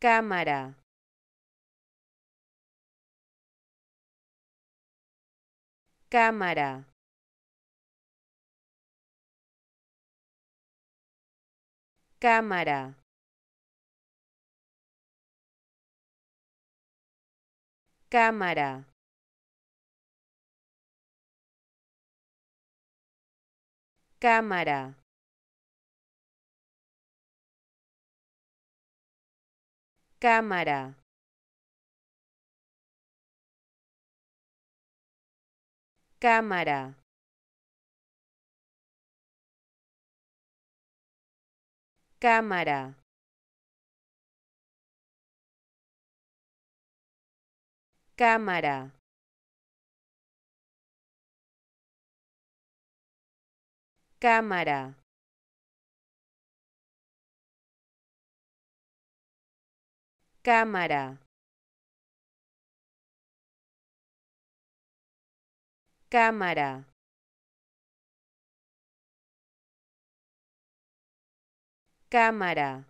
Cámara. Cámara. Cámara. Cámara. Cámara. Cámara. Cámara. Cámara. Cámara. Cámara. cámara cámara cámara